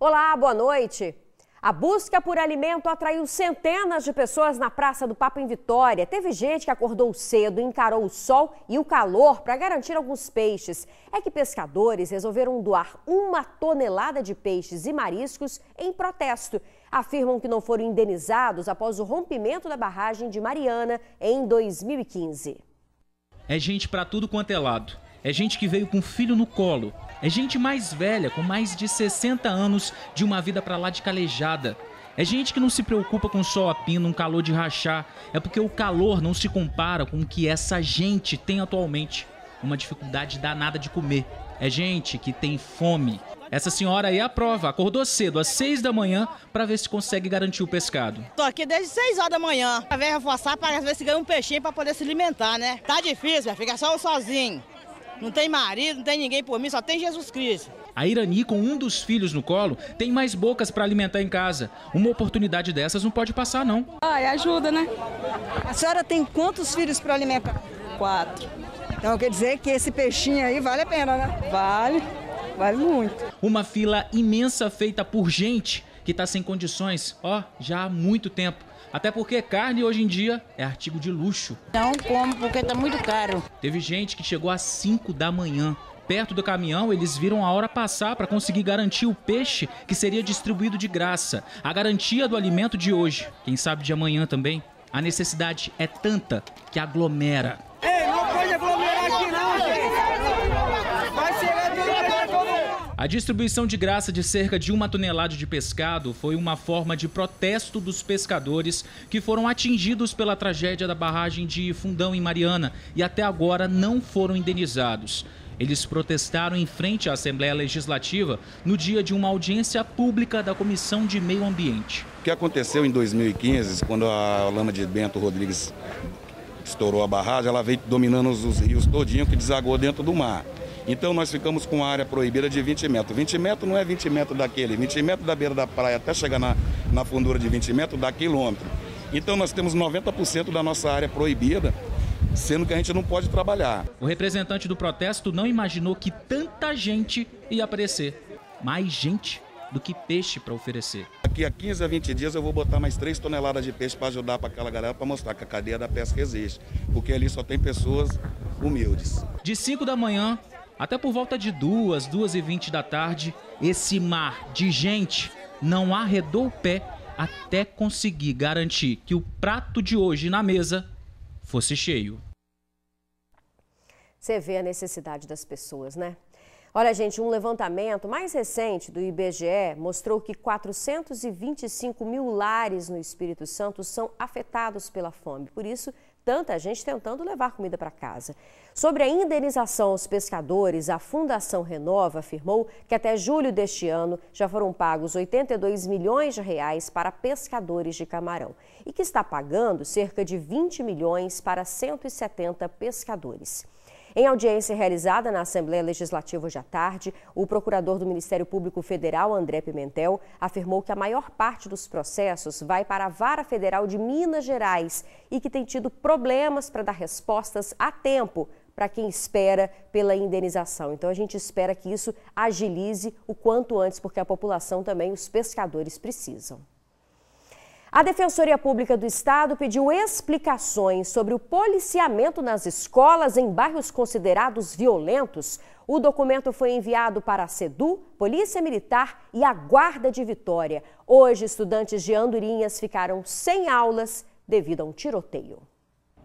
Olá, boa noite. A busca por alimento atraiu centenas de pessoas na Praça do Papo em Vitória. Teve gente que acordou cedo, encarou o sol e o calor para garantir alguns peixes. É que pescadores resolveram doar uma tonelada de peixes e mariscos em protesto. Afirmam que não foram indenizados após o rompimento da barragem de Mariana em 2015. É gente para tudo quanto é lado. É gente que veio com filho no colo, é gente mais velha, com mais de 60 anos de uma vida para lá de calejada. É gente que não se preocupa com sol a pino, um calor de rachar. É porque o calor não se compara com o que essa gente tem atualmente. É uma dificuldade danada de comer. É gente que tem fome. Essa senhora aí aprova, acordou cedo, às seis da manhã, para ver se consegue garantir o pescado. Tô aqui desde seis horas da manhã, pra ver reforçar, para ver se ganha um peixinho para poder se alimentar, né? Tá difícil, vai ficar é só eu sozinho. Não tem marido, não tem ninguém por mim, só tem Jesus Cristo. A Irani, com um dos filhos no colo, tem mais bocas para alimentar em casa. Uma oportunidade dessas não pode passar, não. Ai, ajuda, né? A senhora tem quantos filhos para alimentar? Quatro. Então quer dizer que esse peixinho aí vale a pena, né? Vale, vale muito. Uma fila imensa feita por gente que está sem condições, ó, já há muito tempo. Até porque carne hoje em dia é artigo de luxo. Não como porque tá muito caro. Teve gente que chegou às 5 da manhã. Perto do caminhão, eles viram a hora passar para conseguir garantir o peixe que seria distribuído de graça. A garantia do alimento de hoje, quem sabe de amanhã também. A necessidade é tanta que aglomera. Ei, não pode aglomerar aqui não! A distribuição de graça de cerca de uma tonelada de pescado foi uma forma de protesto dos pescadores que foram atingidos pela tragédia da barragem de Fundão em Mariana e até agora não foram indenizados. Eles protestaram em frente à Assembleia Legislativa no dia de uma audiência pública da Comissão de Meio Ambiente. O que aconteceu em 2015, quando a lama de Bento Rodrigues estourou a barragem, ela veio dominando os rios todinho que desagou dentro do mar. Então nós ficamos com a área proibida de 20 metros. 20 metros não é 20 metros daquele, 20 metros da beira da praia até chegar na, na fundura de 20 metros dá quilômetro. Então nós temos 90% da nossa área proibida, sendo que a gente não pode trabalhar. O representante do protesto não imaginou que tanta gente ia aparecer. Mais gente do que peixe para oferecer. Daqui a 15 a 20 dias eu vou botar mais 3 toneladas de peixe para ajudar para aquela galera para mostrar que a cadeia da pesca existe, porque ali só tem pessoas humildes. De 5 da manhã até por volta de duas, duas e vinte da tarde, esse mar de gente não arredou o pé até conseguir garantir que o prato de hoje na mesa fosse cheio. Você vê a necessidade das pessoas, né? Olha, gente, um levantamento mais recente do IBGE mostrou que 425 mil lares no Espírito Santo são afetados pela fome. Por isso, Tanta gente tentando levar comida para casa. Sobre a indenização aos pescadores, a Fundação Renova afirmou que até julho deste ano já foram pagos 82 milhões de reais para pescadores de camarão e que está pagando cerca de 20 milhões para 170 pescadores. Em audiência realizada na Assembleia Legislativa hoje à tarde, o procurador do Ministério Público Federal, André Pimentel, afirmou que a maior parte dos processos vai para a Vara Federal de Minas Gerais e que tem tido problemas para dar respostas a tempo para quem espera pela indenização. Então a gente espera que isso agilize o quanto antes, porque a população também, os pescadores precisam. A Defensoria Pública do Estado pediu explicações sobre o policiamento nas escolas em bairros considerados violentos. O documento foi enviado para a SEDU, Polícia Militar e a Guarda de Vitória. Hoje, estudantes de Andorinhas ficaram sem aulas devido a um tiroteio.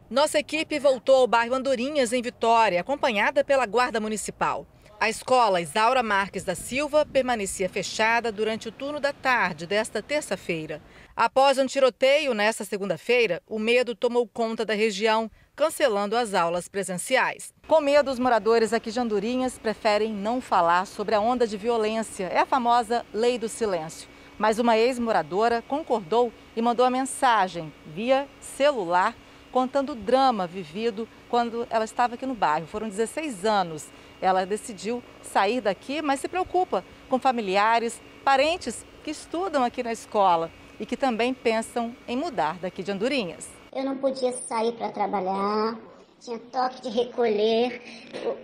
Nossa equipe voltou ao bairro Andorinhas, em Vitória, acompanhada pela Guarda Municipal. A escola Isaura Marques da Silva permanecia fechada durante o turno da tarde desta terça-feira. Após um tiroteio nesta segunda-feira, o medo tomou conta da região, cancelando as aulas presenciais. Com medo, os moradores aqui de Andorinhas preferem não falar sobre a onda de violência. É a famosa lei do silêncio. Mas uma ex-moradora concordou e mandou a mensagem via celular contando o drama vivido quando ela estava aqui no bairro. Foram 16 anos. Ela decidiu sair daqui, mas se preocupa com familiares, parentes que estudam aqui na escola e que também pensam em mudar daqui de Andorinhas. Eu não podia sair para trabalhar, tinha toque de recolher,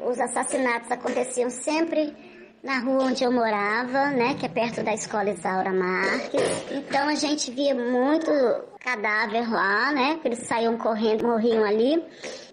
os assassinatos aconteciam sempre na rua onde eu morava, né, que é perto da escola Isaura Marques. Então a gente via muito cadáver lá, né, que eles saíam correndo, morriam ali.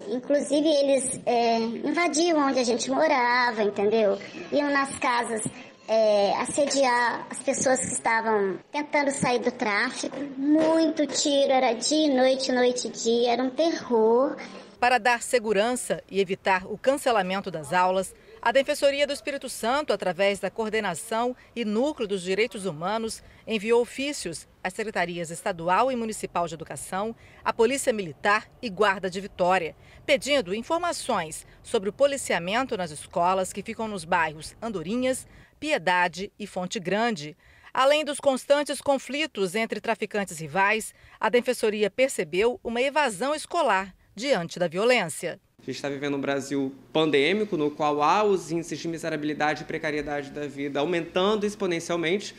Inclusive eles é, invadiam onde a gente morava, entendeu? Iam nas casas é, assediar as pessoas que estavam tentando sair do tráfico. Muito tiro, era dia e noite, noite e dia, era um terror. Para dar segurança e evitar o cancelamento das aulas, a Defensoria do Espírito Santo, através da Coordenação e Núcleo dos Direitos Humanos, enviou ofícios às secretarias estadual e municipal de educação, à Polícia Militar e Guarda de Vitória, pedindo informações sobre o policiamento nas escolas que ficam nos bairros Andorinhas, Piedade e Fonte Grande. Além dos constantes conflitos entre traficantes rivais, a Defensoria percebeu uma evasão escolar diante da violência. A gente está vivendo um Brasil pandêmico, no qual há os índices de miserabilidade e precariedade da vida aumentando exponencialmente.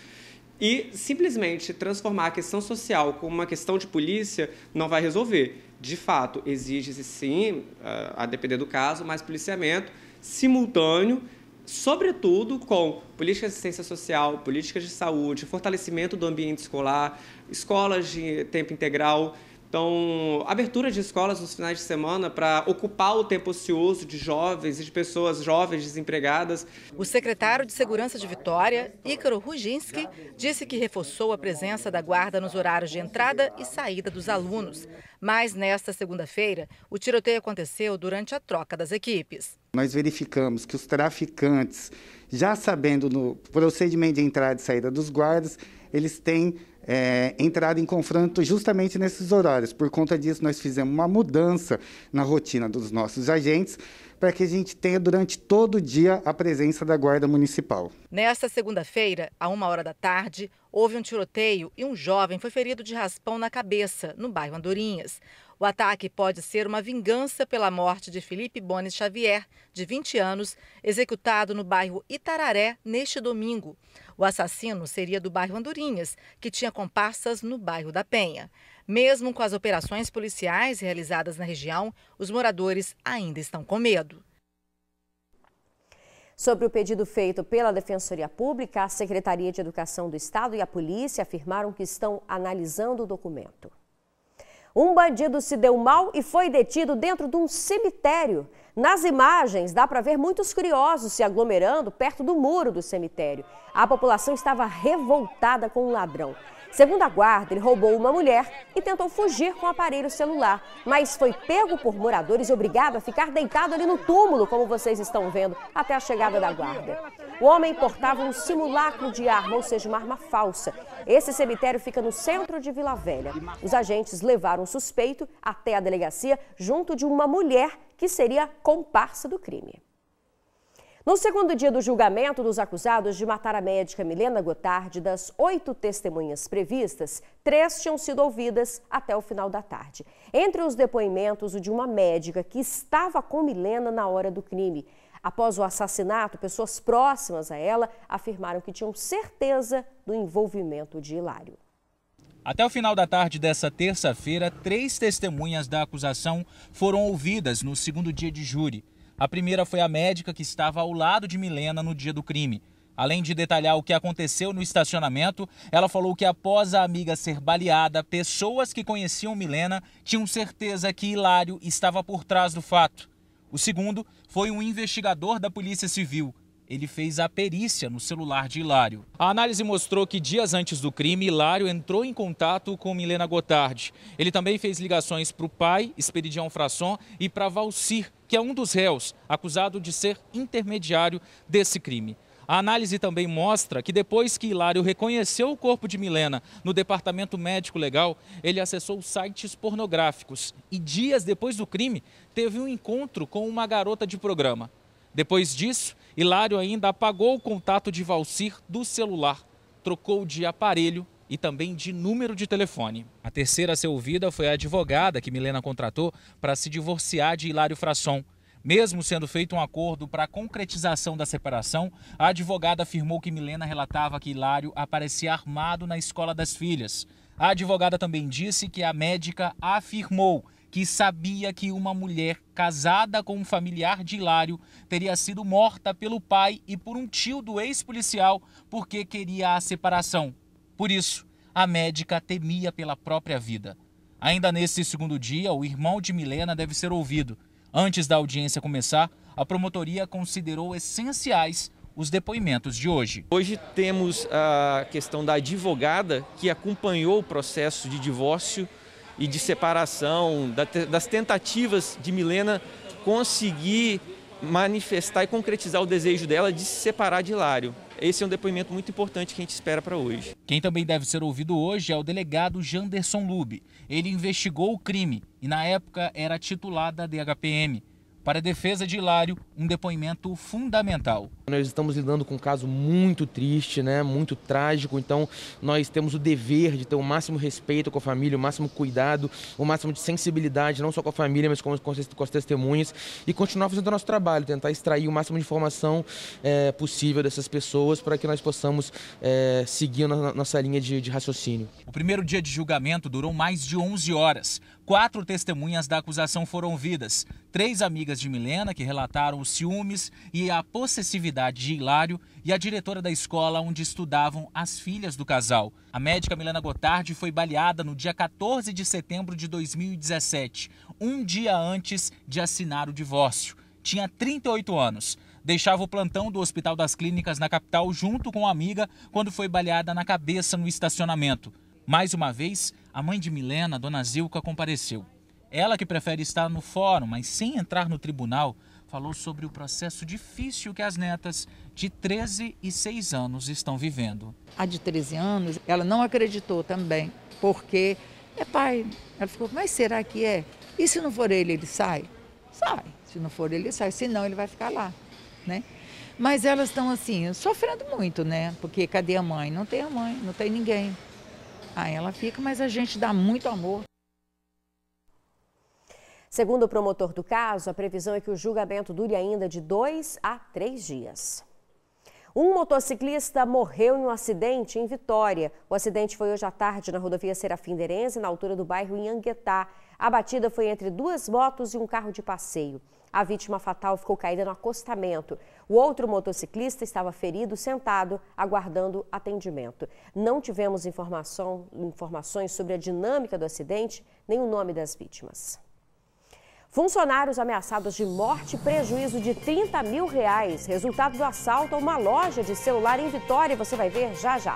E simplesmente transformar a questão social como uma questão de polícia não vai resolver. De fato, exige-se sim, ah, a depender do caso, mais policiamento simultâneo, sobretudo com políticas de assistência social, políticas de saúde, fortalecimento do ambiente escolar, escolas de tempo integral. Então, abertura de escolas nos finais de semana para ocupar o tempo ocioso de jovens e de pessoas jovens desempregadas. O secretário de Segurança de Vitória, Ícaro Ruginski, disse que reforçou a presença da guarda nos horários de entrada e saída dos alunos. Mas nesta segunda-feira, o tiroteio aconteceu durante a troca das equipes. Nós verificamos que os traficantes, já sabendo no procedimento de entrada e saída dos guardas, eles têm é, entraram em confronto justamente nesses horários. Por conta disso, nós fizemos uma mudança na rotina dos nossos agentes para que a gente tenha durante todo o dia a presença da Guarda Municipal. Nesta segunda-feira, a uma hora da tarde, houve um tiroteio e um jovem foi ferido de raspão na cabeça, no bairro Andorinhas. O ataque pode ser uma vingança pela morte de Felipe Bones Xavier, de 20 anos, executado no bairro Itararé neste domingo. O assassino seria do bairro Andorinhas, que tinha comparsas no bairro da Penha. Mesmo com as operações policiais realizadas na região, os moradores ainda estão com medo. Sobre o pedido feito pela Defensoria Pública, a Secretaria de Educação do Estado e a polícia afirmaram que estão analisando o documento. Um bandido se deu mal e foi detido dentro de um cemitério. Nas imagens, dá para ver muitos curiosos se aglomerando perto do muro do cemitério. A população estava revoltada com o ladrão. Segundo a guarda, ele roubou uma mulher e tentou fugir com o aparelho celular, mas foi pego por moradores e obrigado a ficar deitado ali no túmulo, como vocês estão vendo, até a chegada da guarda. O homem portava um simulacro de arma, ou seja, uma arma falsa. Esse cemitério fica no centro de Vila Velha. Os agentes levaram o suspeito até a delegacia junto de uma mulher que seria comparsa do crime. No segundo dia do julgamento dos acusados de matar a médica Milena Gotardi, das oito testemunhas previstas, três tinham sido ouvidas até o final da tarde. Entre os depoimentos, o de uma médica que estava com Milena na hora do crime. Após o assassinato, pessoas próximas a ela afirmaram que tinham certeza do envolvimento de Hilário. Até o final da tarde dessa terça-feira, três testemunhas da acusação foram ouvidas no segundo dia de júri. A primeira foi a médica que estava ao lado de Milena no dia do crime. Além de detalhar o que aconteceu no estacionamento, ela falou que após a amiga ser baleada, pessoas que conheciam Milena tinham certeza que Hilário estava por trás do fato. O segundo foi um investigador da Polícia Civil. Ele fez a perícia no celular de Hilário. A análise mostrou que dias antes do crime, Hilário entrou em contato com Milena Gotardi. Ele também fez ligações para o pai, Esperidião Frasson, e para Valcir, que é um dos réus, acusado de ser intermediário desse crime. A análise também mostra que depois que Hilário reconheceu o corpo de Milena no departamento médico legal, ele acessou sites pornográficos e dias depois do crime teve um encontro com uma garota de programa. Depois disso, Hilário ainda apagou o contato de Valcir do celular, trocou de aparelho e também de número de telefone. A terceira a ser ouvida foi a advogada que Milena contratou para se divorciar de Hilário Frasson. Mesmo sendo feito um acordo para a concretização da separação, a advogada afirmou que Milena relatava que Hilário aparecia armado na escola das filhas. A advogada também disse que a médica afirmou que sabia que uma mulher casada com um familiar de Hilário teria sido morta pelo pai e por um tio do ex-policial porque queria a separação. Por isso, a médica temia pela própria vida. Ainda nesse segundo dia, o irmão de Milena deve ser ouvido. Antes da audiência começar, a promotoria considerou essenciais os depoimentos de hoje. Hoje temos a questão da advogada que acompanhou o processo de divórcio e de separação, das tentativas de Milena conseguir manifestar e concretizar o desejo dela de se separar de Hilário. Esse é um depoimento muito importante que a gente espera para hoje. Quem também deve ser ouvido hoje é o delegado Janderson Lube. Ele investigou o crime e na época era titulada DHPM. Para a defesa de Hilário, um depoimento fundamental. Nós estamos lidando com um caso muito triste, né? muito trágico, então nós temos o dever de ter o máximo respeito com a família, o máximo cuidado, o máximo de sensibilidade, não só com a família, mas com, com, com as testemunhas, e continuar fazendo o nosso trabalho, tentar extrair o máximo de informação é, possível dessas pessoas para que nós possamos é, seguir nossa linha de, de raciocínio. O primeiro dia de julgamento durou mais de 11 horas. Quatro testemunhas da acusação foram ouvidas, três amigas de Milena que relataram os ciúmes e a possessividade de Hilário e a diretora da escola onde estudavam as filhas do casal. A médica Milena Gotardi foi baleada no dia 14 de setembro de 2017, um dia antes de assinar o divórcio. Tinha 38 anos. Deixava o plantão do Hospital das Clínicas na capital junto com a amiga quando foi baleada na cabeça no estacionamento. Mais uma vez, a mãe de Milena, dona Zilca, compareceu. Ela que prefere estar no fórum, mas sem entrar no tribunal, falou sobre o processo difícil que as netas de 13 e 6 anos estão vivendo. A de 13 anos, ela não acreditou também, porque é pai. Ela ficou, mas será que é? E se não for ele, ele sai? Sai. Se não for ele, ele sai. Se não, ele vai ficar lá, né? Mas elas estão assim, sofrendo muito, né? Porque cadê a mãe? Não tem a mãe, não tem ninguém. Aí ela fica, mas a gente dá muito amor. Segundo o promotor do caso, a previsão é que o julgamento dure ainda de dois a três dias. Um motociclista morreu em um acidente em Vitória. O acidente foi hoje à tarde na rodovia Serafim Derenze, na altura do bairro Inhanguetá. A batida foi entre duas motos e um carro de passeio. A vítima fatal ficou caída no acostamento. O outro motociclista estava ferido, sentado, aguardando atendimento. Não tivemos informação, informações sobre a dinâmica do acidente nem o nome das vítimas. Funcionários ameaçados de morte e prejuízo de 30 mil reais, resultado do assalto a uma loja de celular em Vitória. Você vai ver já já.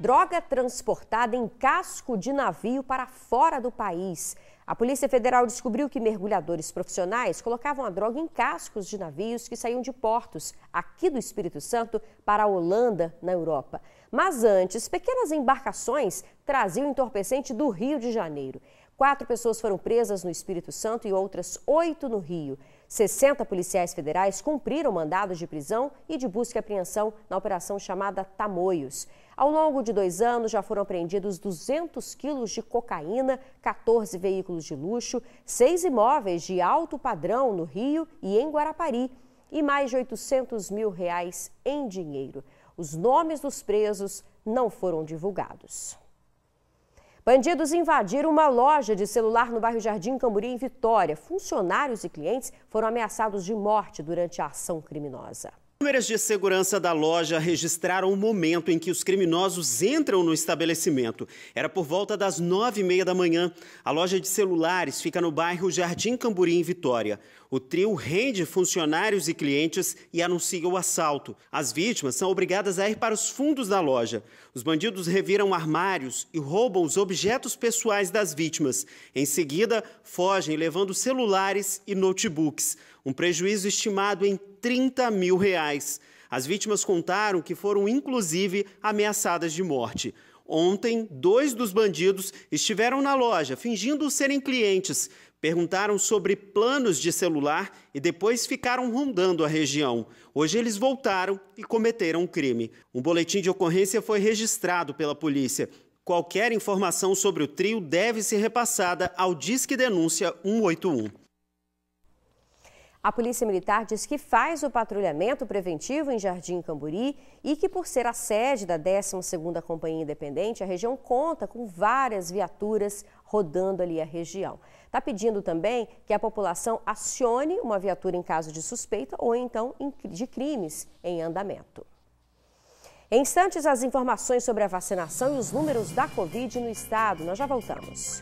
Droga transportada em casco de navio para fora do país. A Polícia Federal descobriu que mergulhadores profissionais colocavam a droga em cascos de navios que saíam de portos aqui do Espírito Santo para a Holanda, na Europa. Mas antes, pequenas embarcações traziam entorpecente do Rio de Janeiro. Quatro pessoas foram presas no Espírito Santo e outras oito no Rio. 60 policiais federais cumpriram mandados de prisão e de busca e apreensão na operação chamada Tamoios. Ao longo de dois anos, já foram apreendidos 200 quilos de cocaína, 14 veículos de luxo, seis imóveis de alto padrão no Rio e em Guarapari e mais de 800 mil reais em dinheiro. Os nomes dos presos não foram divulgados. Bandidos invadiram uma loja de celular no bairro Jardim Camburi, em Vitória. Funcionários e clientes foram ameaçados de morte durante a ação criminosa. Câmeras de segurança da loja registraram o momento em que os criminosos entram no estabelecimento. Era por volta das nove e meia da manhã. A loja de celulares fica no bairro Jardim Camburi, em Vitória. O trio rende funcionários e clientes e anuncia o assalto. As vítimas são obrigadas a ir para os fundos da loja. Os bandidos reviram armários e roubam os objetos pessoais das vítimas. Em seguida, fogem levando celulares e notebooks um prejuízo estimado em 30 mil reais. As vítimas contaram que foram, inclusive, ameaçadas de morte. Ontem, dois dos bandidos estiveram na loja, fingindo serem clientes. Perguntaram sobre planos de celular e depois ficaram rondando a região. Hoje eles voltaram e cometeram um crime. Um boletim de ocorrência foi registrado pela polícia. Qualquer informação sobre o trio deve ser repassada ao Disque Denúncia 181. A Polícia Militar diz que faz o patrulhamento preventivo em Jardim Camburi e que, por ser a sede da 12ª Companhia Independente, a região conta com várias viaturas rodando ali a região. Está pedindo também que a população acione uma viatura em caso de suspeita ou então de crimes em andamento. Em instantes, as informações sobre a vacinação e os números da Covid no estado. Nós já voltamos.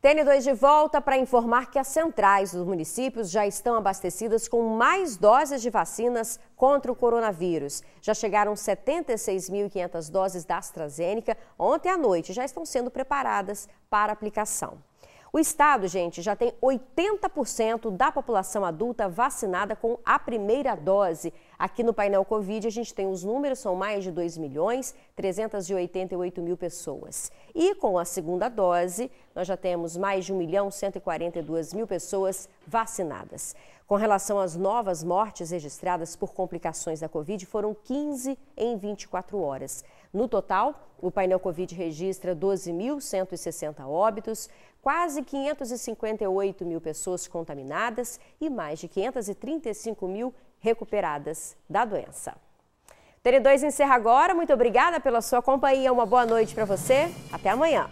TN2 de volta para informar que as centrais dos municípios já estão abastecidas com mais doses de vacinas contra o coronavírus. Já chegaram 76.500 doses da AstraZeneca ontem à noite, já estão sendo preparadas para aplicação. O estado, gente, já tem 80% da população adulta vacinada com a primeira dose. Aqui no painel Covid, a gente tem os números, são mais de 2 milhões 388 mil pessoas. E com a segunda dose, nós já temos mais de 1 milhão 142 mil pessoas vacinadas. Com relação às novas mortes registradas por complicações da Covid, foram 15 em 24 horas. No total, o painel Covid registra 12.160 óbitos, quase 558 mil pessoas contaminadas e mais de 535 mil recuperadas da doença. Tele 2 encerra agora. Muito obrigada pela sua companhia. Uma boa noite para você. Até amanhã.